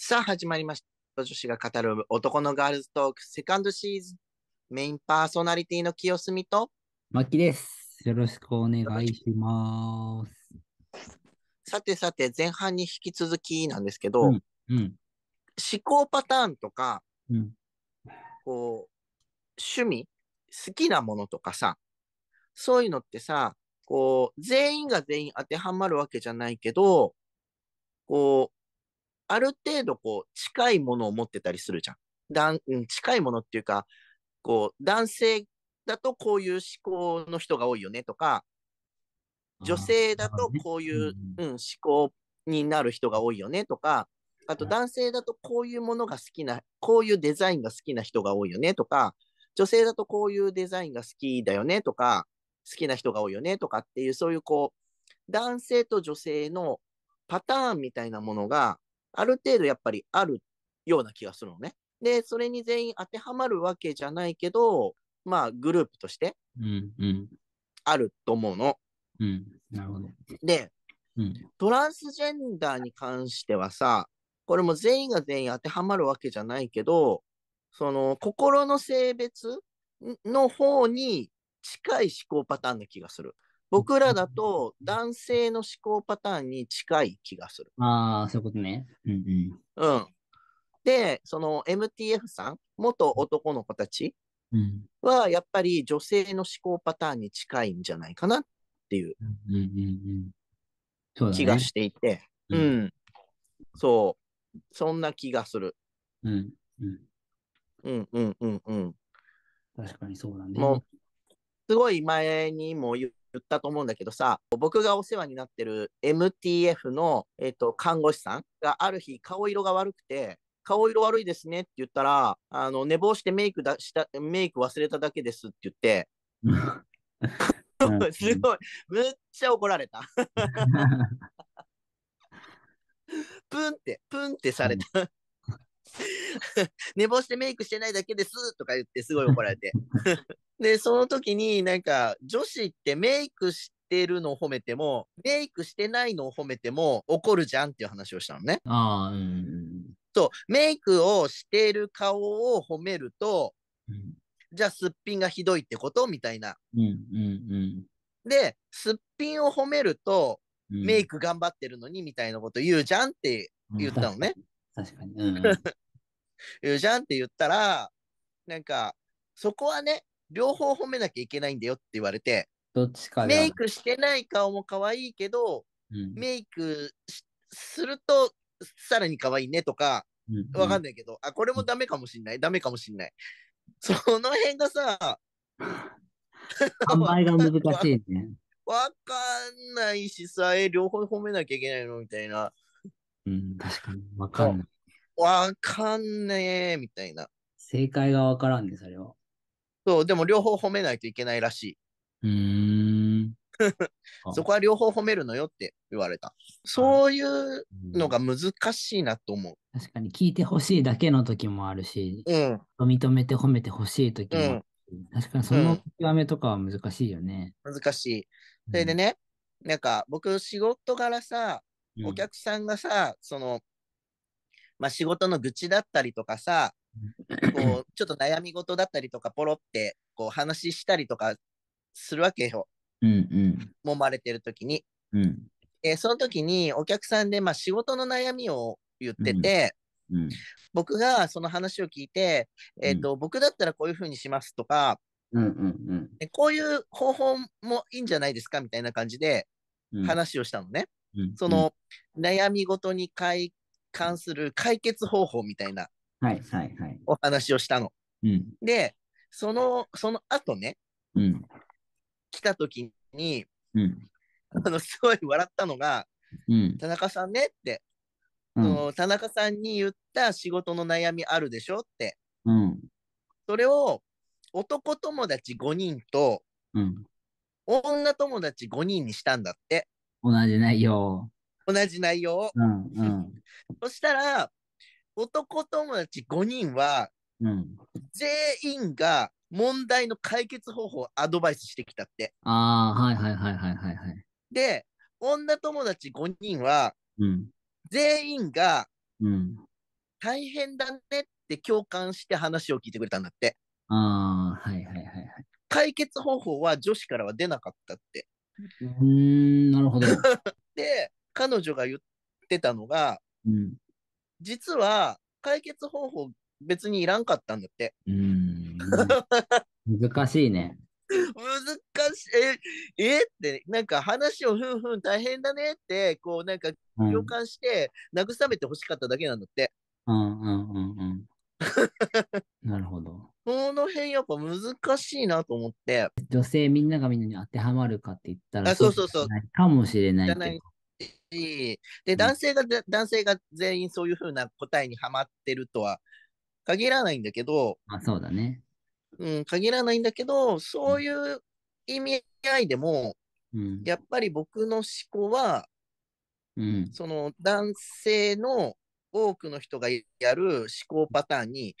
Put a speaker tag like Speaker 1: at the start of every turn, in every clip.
Speaker 1: さあ始まりました。女子が語る男のガールズトークセカンドシーズンメインパーソナリティの清澄と
Speaker 2: マキです。よろしくお願
Speaker 3: いしま
Speaker 1: す。さてさて前半に引き続きなんですけど、うんうん、思考パターンとか、うん、こう趣味好きなものとかさそういうのってさこう全員が全員当てはまるわけじゃないけどこうある程度こう近いものを持ってたりするじゃん。だん近いものっていうか、こう男性だとこういう思考の人が多いよねとか、女性だとこういう、うん、思考になる人が多いよねとか、あと男性だとこういうものが好きな、こういうデザインが好きな人が多いよねとか、女性だとこういうデザインが好きだよねとか、好きな人が多いよねとかっていう、そういうこう、男性と女性のパターンみたいなものがある程度やっぱりあるような気がするのね。で、それに全員当てはまるわけじゃないけど、まあ、グループとしてあると思うの。
Speaker 3: うん、うんうん、なるほど。
Speaker 1: で、うん、トランスジェンダーに関してはさ、これも全員が全員当てはまるわけじゃないけど、その心の性別の方に近い思考パターンな気がする。僕らだと男性の思考パターンに近い気がする。
Speaker 2: ああ、そういうことね。
Speaker 3: うん
Speaker 1: うん。うん。で、その MTF さん、元男の子たちは、やっぱり女性の思考パターンに近いんじゃないかなって
Speaker 3: いう気がして
Speaker 1: いて、うんうん、うん、そう、そんな気がする。
Speaker 3: うん、うん。うんうんうんうん。確かにそうだね。もう、
Speaker 1: すごい前にも言言ったと思うんだけどさ、僕がお世話になってる MTF の、えーと、看護師さんがある日、顔色が悪くて、顔色悪いですねって言ったら、あの寝坊してメイクだしたメイク忘れただけですって言って、すごい、むっちゃ怒られた。プンって、プンってされた。寝坊してメイクしてないだけですとか言ってすごい怒られて。で、その時になんか女子ってメイクしてるのを褒めても、メイクしてないのを褒めても怒るじゃんっていう話をしたのね。
Speaker 3: あうん。
Speaker 1: そう、メイクをしてる顔を褒めると、うん、じゃあすっぴんがひどいってことみたいな。
Speaker 3: うんうん
Speaker 1: で、すっぴんを褒めると、メイク頑張ってるのにみたいなこと言うじゃんって言ったのね。確かに。うん、言 うじゃんって言ったら、なんか、そこはね、両方褒めなきゃいけないんだよって言われて、
Speaker 2: どっちかメイ
Speaker 1: クしてない顔も可愛いけど、うん、メイクするとさらに可愛いねとか、わ、うん、かんないけど、あ、これもダメかもしんない、ダメかもしんない。その辺がさ、販売が
Speaker 3: 難しいね。
Speaker 1: わかんないしさ、え、両方褒めなきゃいけないのみたいな。
Speaker 3: うん、確かに。わかんない。
Speaker 1: わかんねえ、みたいな。正解がわからんね、それは。そう、でも両方褒めないといけないらしい。うーん。そこは両方褒めるのよって言われた。そういうのが難しいなと思
Speaker 2: う。確かに聞いてほしいだけの時もあるし、うん、認めて褒めてほしい時もあるし、うん、確かにその極めとかは難しいよね。
Speaker 1: 難しい。それでね、なんか僕仕事柄さ、お客さんがさ、その、まあ、仕事の愚痴だったりとかさ、こう、ちょっと悩み事だったりとか、ポロって、こう、話したりとかするわけよ。
Speaker 3: うんうん。
Speaker 1: 揉まれてる時に。うん。えー、その時に、お客さんで、まあ、仕事の悩みを言ってて、うん、うん、僕がその話を聞いて、えっ、ー、と、うん、僕だったらこういうふうにしますとか、
Speaker 3: うんうん
Speaker 1: うん、こういう方法もいいんじゃないですかみたいな感じで話をしたのね。その悩み事に関する解決方法みたいなお話をしたの。で、その、その後ね、うん、来た時に、うん、あの、すごい笑ったのが、田中さんねって、その田中さんに言った仕事の悩みあるでしょって、それを男友達5人と、女友達5人にしたんだって。
Speaker 2: 同じ内容
Speaker 1: 同じ内容、
Speaker 2: うんうん、
Speaker 1: そしたら男友達5人は、うん、全員が問題の解決方法をアドバイスしてきたって
Speaker 2: ああはいはいはいはいはいはい
Speaker 1: で女友達5人は、うん、全員が、うん、大変だねって共感して話を聞いてくれたんだって
Speaker 2: ああはいはいはいはい
Speaker 1: 解決方法は女子からは出なかったってうん、なるほど。で、彼女が言ってたのが、うん、実は解決方法別にいらんかったんだって。
Speaker 3: うん。
Speaker 2: 難しいね。
Speaker 1: 難しい。え、えって、なんか話をふんふん大変だねって、こうなんか共感して慰めてほしかっただけなんだって。
Speaker 3: うんうんうんうん。なるほ
Speaker 1: ど。この辺やっぱ難しいなと思っ
Speaker 2: て。女性みんながみんなに当てはまるかって言ったら、そうそうそう。かもしれない。
Speaker 1: し、で、男性が、うん、男性が全員そういうふうな答えにはまってるとは限らないんだけど、まあそうだね。うん、限らないんだけど、そういう意味合いでも、うん、やっぱり僕の思考は、うん、その男性の多くの人がやる思考パターンに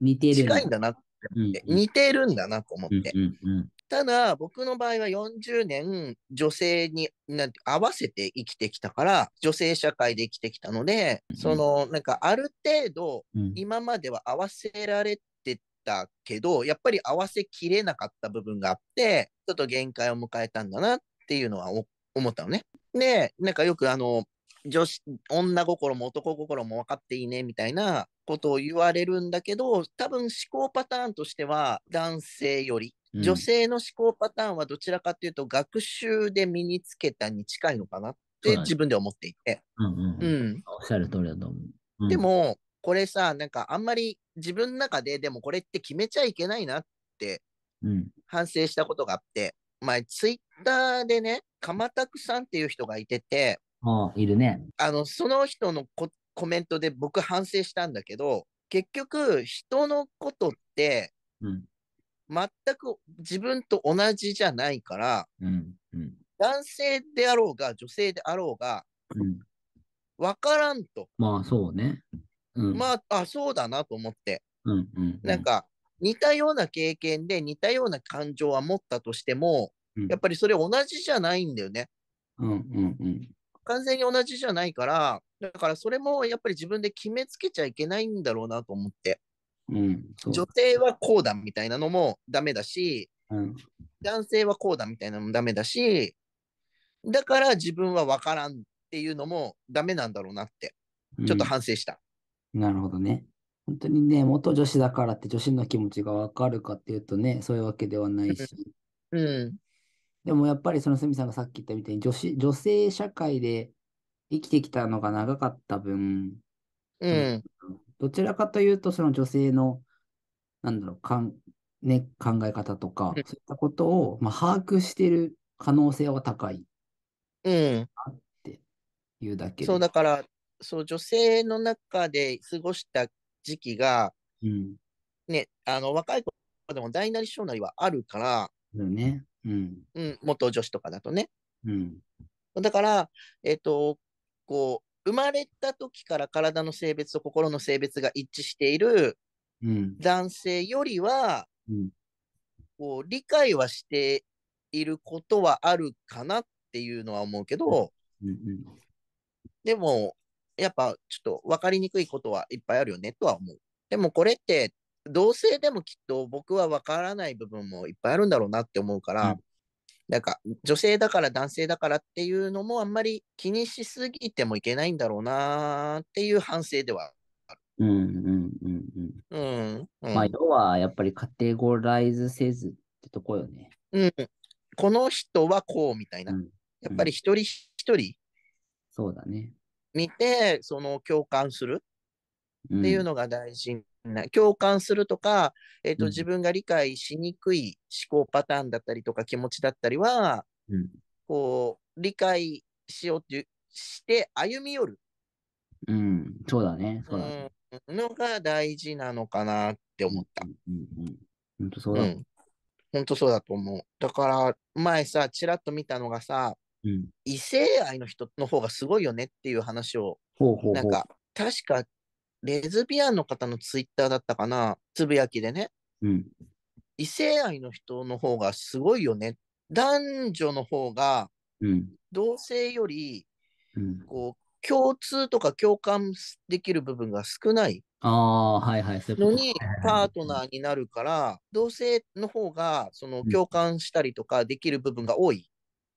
Speaker 2: 似てる。近いんだ
Speaker 1: なって思って、うんうん、似てるんだなと思って。うんうんうん、ただ、僕の場合は40年女性にて合わせて生きてきたから、女性社会で生きてきたので、うん、その、なんかある程度、今までは合わせられてたけど、うん、やっぱり合わせきれなかった部分があって、ちょっと限界を迎えたんだなっていうのは思ったのね。で、なんかよくあの、女子、女心も男心も分かっていいねみたいなことを言われるんだけど、多分思考パターンとしては男性より、女性の思考パターンはどちらかというと学習で身につけたに近いのかなって自分で思っていて。
Speaker 2: うん、うんうん、おっしゃる通りだ
Speaker 1: と思う。でも、これさ、なんかあんまり自分の中ででもこれって決めちゃいけないなって反省したことがあって、前ツイッターでね、鎌田さんっていう人がいてて、
Speaker 2: あいるね。
Speaker 1: あの、その人のコメントで僕反省したんだけど、結局、人のことって、全く自分と同じじゃないから、うんうん、男性であろうが、女性であろうが、わ、うん、からんと。
Speaker 2: まあ、そうね。うん、ま
Speaker 1: あ、あ、そうだなと思って。なんか、似たような経験で似たような感情は持ったとしても、やっぱりそれ同じじゃないんだよね。
Speaker 3: うんうんうん、
Speaker 1: 完全に同じじゃないから、だからそれもやっぱり自分で決めつけちゃいけないんだろうなと思って。うん、女性はこうだみたいなのもダメだし、うん、男性はこうだみたいなのもダメだし、だから自分は分からんっていうのもダメなんだろうなって、ちょっと反省した。
Speaker 2: うん、なるほどね。本当にね、元女子だからって女子の気持ちが分かるかっていうとね、そういうわけではないし。うん。でもやっぱりその鷲見さんがさっき言ったみたいに女子、女性社会で生きてきたのが長かった分、うん、どちらかというと、その女性の、なんだろう、かんね、考え方とか、そういったことを、まあ、把握してる可能性は高い。うん。っていうだけ、そう、だか
Speaker 1: ら、そう、女性の中で過ごした時期が、うん、ね、あの、若い子でも大なり小なりはあるから、
Speaker 3: ね、うん、
Speaker 1: 元女子とかだとね。うん、だから、えっ、ー、と、こう、生まれた時から体の性別と心の性別が一致している男性よりは、うん、こう理解はしていることはあるかなっていうのは思うけど、うんうん、でもやっぱちょっと分かりにくいことはいっぱいあるよねとは思う。でもこれって同性でもきっと僕は分からない部分もいっぱいあるんだろうなって思うから、うん、なんか女性だから男性だからっていうのもあんまり気にしすぎてもいけないんだろうなっていう反省では
Speaker 2: ある。うんうんうんうん。
Speaker 1: うんうん、まあ要
Speaker 2: はやっぱりカテゴライズせずってとこよね。
Speaker 1: うん。この人はこうみたいな。うん、やっぱり一人一人、
Speaker 2: そうだね。
Speaker 1: 見て、その共感するっていうのが大事共感するとか、えーと、うん、自分が理解しにくい思考パターンだったりとか気持ちだったりは、うん、こう理解しようってして歩み寄る。
Speaker 3: うん、
Speaker 2: そうだね。そうだ
Speaker 1: ね、うん、のが大事なのかなっ
Speaker 2: て思った。うん
Speaker 1: うん本当そうだ、うん。本当そうだと思う。だから前さ、ちらっと見たのがさ、うん、異性愛の人の方がすごいよねっていう話を、
Speaker 3: ほうほうほうなんか
Speaker 1: 確かレズビアンの方のツイッターだったかな、つぶやきでね、うん、異性愛の人の方がすごいよね。男女の方が、同性より、こう、共通とか共感できる部分が少ない
Speaker 2: のに
Speaker 1: パートナーになるから、同性の方がその共感したりとかできる部分が多い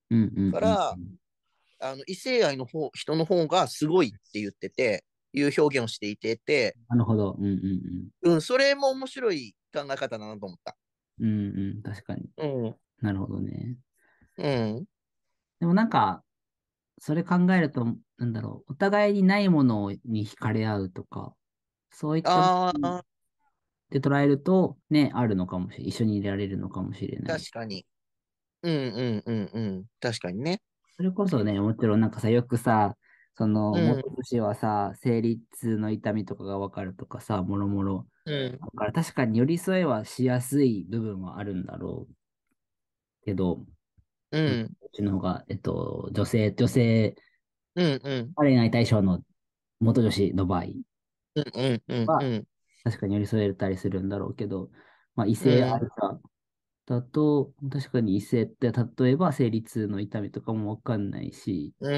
Speaker 3: から、
Speaker 1: 異性愛の方人の方がすごいって言ってて、いう表現をしていてて、
Speaker 2: なるほど。うんうん
Speaker 1: うん。うん、それも面白い考え方だなと思った。
Speaker 2: うんうん、確かに。うん。なるほどね。うん。でもなんか、それ考えると、なんだろう、お互いにないものに惹かれ合うとか、そういったで捉えると、ね、あるのかもしれない。一緒にいられるのかもしれない。
Speaker 1: 確かに。うんうんうんうん。
Speaker 2: 確かにね。それこそね、もちろんなんかさ、よくさ、その、元ん、はさ、生理痛の痛みとかが分かるとかさ、もろもろ。うん、だから確かに寄り添えはしやすい部分はあるんだろうけど、うん。うちの方が、えっと、女性、女性、うんうん。恋愛対象の元女子の場合は、うんうんうんうん、確かに寄り添えたりするんだろうけど、まあ、異性あるかだと、うん、確かに異性って、例えば生理痛の痛みとかもわかんないし、う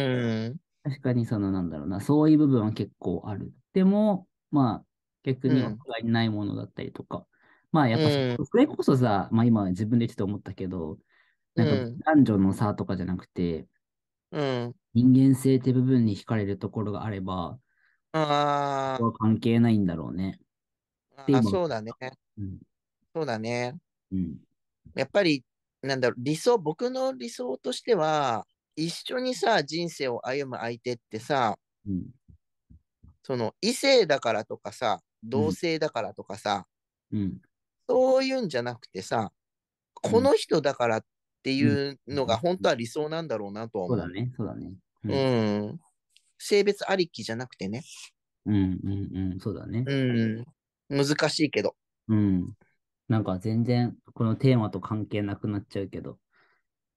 Speaker 2: ん、確かにそのなんだろうな、そういう部分は結構ある。でも、まあ、逆に他にないものだったりとか、うん、まあやっぱそ,、れこそさ、まあ今自分で言ってて思ったけど、なんか男女の差とかじゃなくて、うん、人間性って部分に惹かれるところがあれば、
Speaker 1: ああ。
Speaker 2: 関係ないんだろうね。
Speaker 1: あそうだね。うん、そうだね。うん、やっぱり、なんだろう、理想、僕の理想としては、一緒にさ、人生を歩む相手ってさ、うん、その異性だからとかさ、同性だからとかさ、うん、そういうんじゃなくてさ、この人だからっていうのが本当は理想なんだろうなとは思う。そうだ
Speaker 3: ね、そうだね。う
Speaker 1: ん。性別ありきじゃなくてね。
Speaker 2: うんうんうん、そうだね。
Speaker 1: うん。難しいけど。
Speaker 2: うん。なんか全然このテーマと関係なくなっちゃうけど。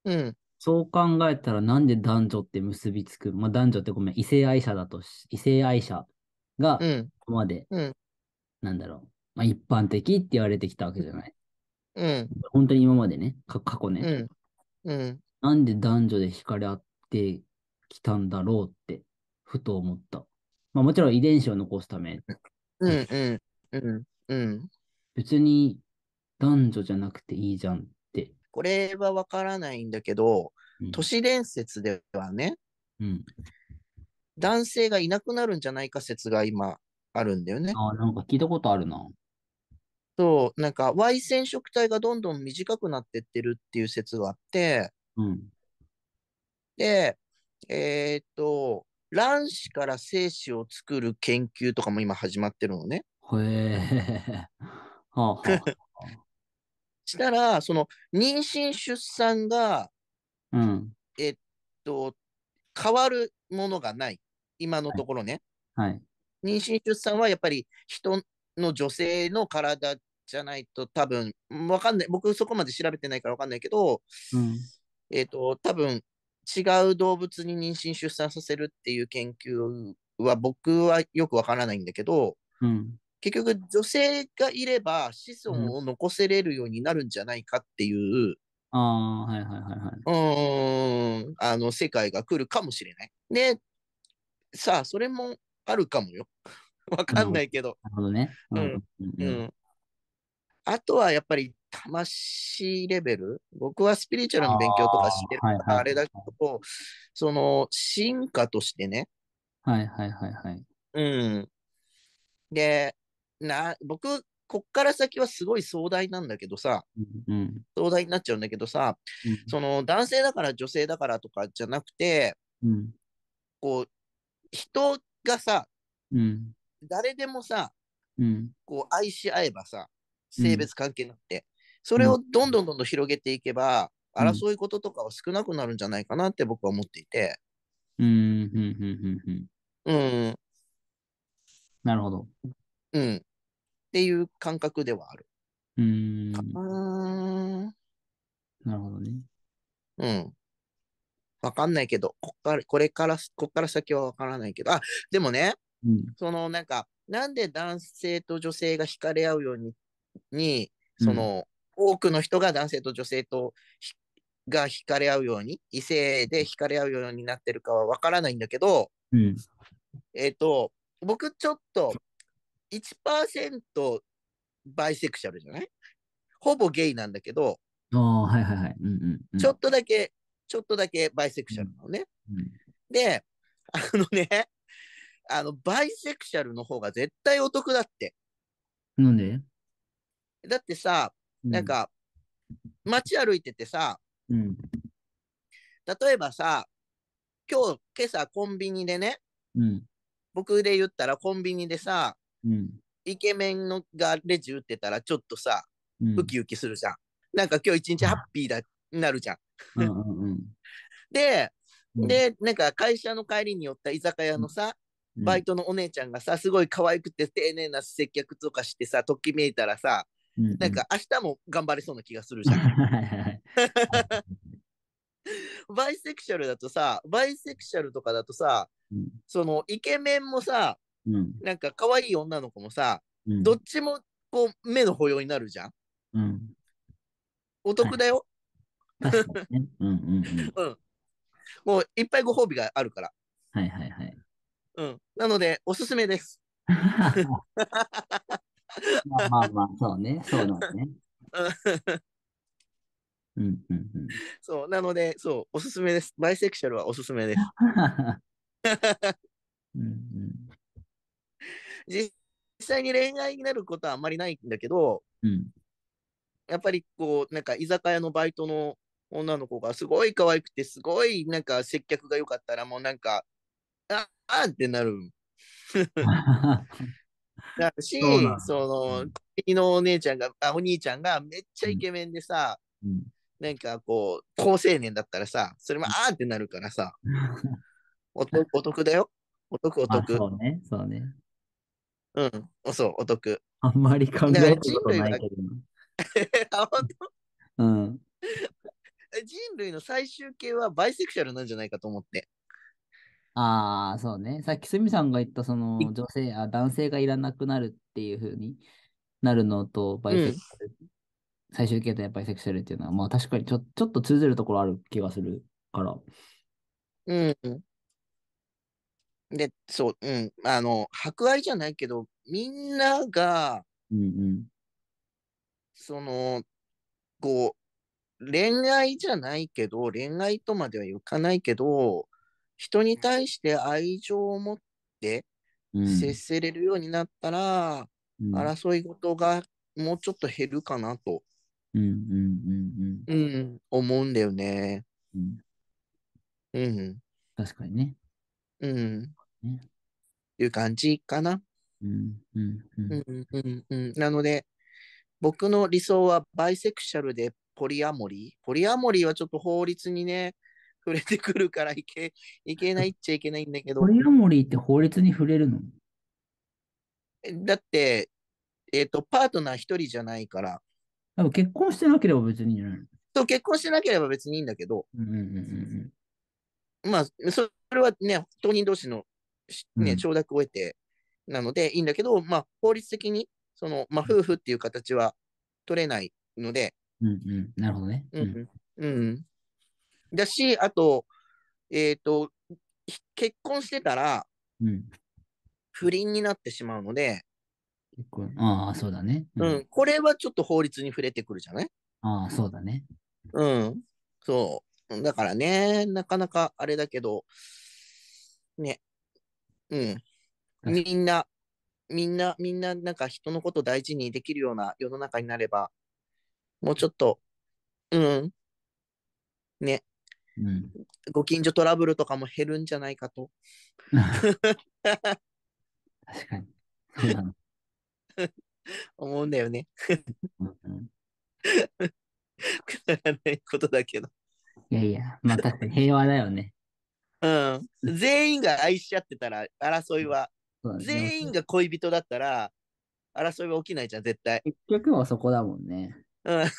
Speaker 1: うん。そう考え
Speaker 2: たらなんで男女って結びつく、まあ、男女ってごめん、異性愛者だとし、異性愛者がここまで、うん、なんだろう、まあ、一般的って言われてきたわけじゃない。うん、本当に今までね、過去ね、うん、うん、なんで男女で惹かれ合ってきたんだろうって、ふと思った。まあ、もちろん遺伝
Speaker 1: 子を残すため。
Speaker 3: うんうんうんうん。別に
Speaker 2: 男女じゃなくていいじゃん
Speaker 1: これはわからないんだけど、都市伝説ではね、うん、男性がいなくなるんじゃないか説が今あるんだよね。あなんか聞いたことあるな。そう、なんか Y 染色体がどんどん短くなってってるっていう説があって、うん、で、えー、っと、卵子から精子を作る研究とかも今始まってるのね。
Speaker 2: へえ。
Speaker 1: はあはあ したら、その妊娠、出産が、うん、えっと、変わるものがない。今のところね。はい。はい、妊娠、出産はやっぱり人の女性の体じゃないと多分、わかんない。僕そこまで調べてないからわかんないけど、うん、えっと、多分、違う動物に妊娠、出産させるっていう研究は僕はよくわからないんだけど、う結局女性がいれば子孫を残せれるようになるんじゃないかっていう、うん、あはいはいはいはい。うん、あの世界が来るかもしれない。で、さあ、それもあるかもよ。わかんないけど。なるほどね。うん。うん。あとはやっぱり魂レベル僕はスピリチュアルの勉強とかしてるからあれだけど、その進化としてね。
Speaker 2: はいはいはいはい。
Speaker 1: うん。で、な、僕、こっから先はすごい壮大なんだけどさ、うん、壮大になっちゃうんだけどさ、うん、その男性だから女性だからとかじゃなくて、うん、こう、人がさ、誰でもさ、こう愛し合えばさ、性別関係なくて、それをどんどんどんどん広げていけば、争いこととかは少なくなるんじゃないかなって僕は思っていて。
Speaker 3: うん、うん、
Speaker 1: うん、うん。なるほど。うん。っていう感覚ではある。
Speaker 3: うん。なるほどね。うん。
Speaker 1: わかんないけど、こっから、これから、こっから先はわからないけど、あ、でもね、うん、そのなんか、なんで男性と女性が惹かれ合うように、に、その、うん、多くの人が男性と女性とが惹かれ合うように、異性で惹かれ合うようになってるかはわからないんだけど、うん、えっ、と、僕ちょっと1%バイセクシャルじゃないほぼゲイなんだけど、
Speaker 2: はいはいはい
Speaker 1: ちょっとだけ、ちょっとだけバイセクシャルなのね。うんうん、で、あのね、あの、バイセクシャルの方が絶対お得だって。なんでだってさ、なんか、うん、街歩いててさ、うん、例えばさ、今日、今朝コンビニでね、うん、僕で言ったらコンビニでさ、うん、イケメンのがレジ打ってたら、ちょっとさ、ウキウキするじゃん。なんか今日一日ハッピーだ、なるじゃ
Speaker 3: ん。うんうん、
Speaker 1: で、で、なんか会社の帰りに寄った居酒屋のさ、バイトのお姉ちゃんがさ、すごい可愛くて丁寧な接客とかしてさ、ときめいたらさ、うんうん、なんか明日も頑張れそうな気がするじゃん。バイセクシャルだとさ、バイセクシャルとかだとさ、うん、そのイケメンもさ、うん、なんか可愛い女の子もさ、うん、どっちもこう目の保養になるじゃん。うん、お得だよ。はい、もういっぱいご褒美があるから。
Speaker 2: はいはいはい。
Speaker 1: うん、なので、おすすめです。ま
Speaker 2: あまあまあ、そうね、そうな
Speaker 1: んね。うんうんうん、そう、なので、そう、おすすめです。バイセクシャルはおすすめです。うんうん実際に恋愛になることはあんまりないんだけど、うん、やっぱりこう、なんか居酒屋のバイトの女の子がすごい可愛くて、すごいなんか接客が良かったら、もうなんか、ああってなる。だし、その、国のお姉ちゃんが、あ、お兄ちゃんがめっちゃイケメンでさ、うん、なんかこう、高青年だったらさ、それもあーってなるからさ、お得お得だよ。お得お得。そう
Speaker 2: ね、そうね。
Speaker 1: うん、そう、お得。
Speaker 3: あんまり考えたことないけど。
Speaker 1: あ、本当うん。人類の最終形はバイセクシャルなんじゃないかと思って。
Speaker 2: ああ、そうね。さっきすみさんが言った、その女性あ、男性がいらなくなるっていうふうになるのと、バイセクシャル、うん、最終形とバイセクシャルっていうのは、まあ確かにちょちょっと通ずるところある気がするから。
Speaker 1: うん。で、そう、うん、あの、博愛じゃないけど、みんなが、うんうん、その、こう、恋愛じゃないけど、恋愛とまではいかないけど、人に対して愛情を持って接せれるようになったら、うん、争い事がもうちょっと減るかなと、うんうんうんうん、うん、思うんだよね。うん、うん、確かにね。うん。ね。いう感じかな。なので、僕の理想はバイセクシャルでポリアモリー。ポリアモリーはちょっと法律にね、触れてくるからいけいけないっちゃいけないんだけど。ポリア
Speaker 2: モリーって法律に触れるの
Speaker 1: だって、えっ、ー、と、パートナー一人じゃないから。
Speaker 2: でも結婚してなければ別にいいんじゃないの
Speaker 1: そう、結婚してなければ別にいいんだけど。うんうんうんうん、まあ、それはね、当人同士のね、承諾を得て、なのでいいんだけど、まあ、法律的に、その、まあ、夫婦っていう形は取れないので。
Speaker 2: うんうん、なるほどね。うん、う
Speaker 1: ん。うん、だし、あと、えっ、ー、と、結婚してたら、うん、不倫になってしまうので、
Speaker 2: 結婚、ああ、そうだね、うん、う
Speaker 1: ん。これはちょっと法律に触れてくるじゃないああ、そうだね。うん、そう。だからね、なかなかあれだけど、ね、うん。みんな、みんな、みんな、なんか人のこと大事にできるような世の中になれば、もうちょっと、うん、ね、うん、ご近所トラブルとかも減るんじゃないかと。確かに。思うんだよね。くだらないことだけど。
Speaker 2: いやいや、まあ平和だよ
Speaker 1: ね。うん。全員が愛し合ってたら、争いは。ね全員が恋人だったら、争いは起きないじゃん、絶対。結局
Speaker 2: はそこだもんね。うん。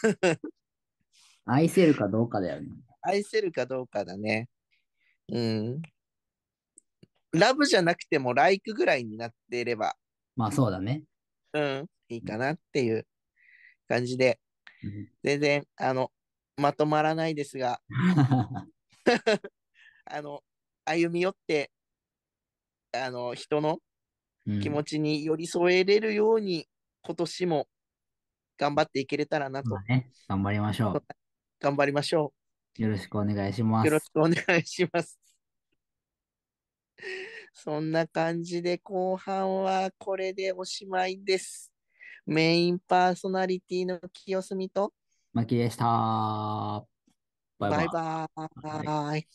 Speaker 2: 愛せるかどうかだよね。
Speaker 1: 愛せるかどうかだね。うん。ラブじゃなくても、ライクぐらいになっていれば、
Speaker 2: まあそうだね。
Speaker 1: うん、いいかなっていう感じで、うん全然、あの、まとまらないですが、あの、歩み寄って、あの、人の気持ちに寄り添えれるように、うん、今年も頑張っていけれたらなと。ね、
Speaker 2: 頑張りましょう。
Speaker 1: 頑張りましょ
Speaker 2: う。よろしくお願いします。よろしくお願いし
Speaker 1: ます。そんな感じで後半はこれでおしまいです。メインパーソナリティの清澄と。
Speaker 3: マキでした。バイバイ。バイバ
Speaker 1: イ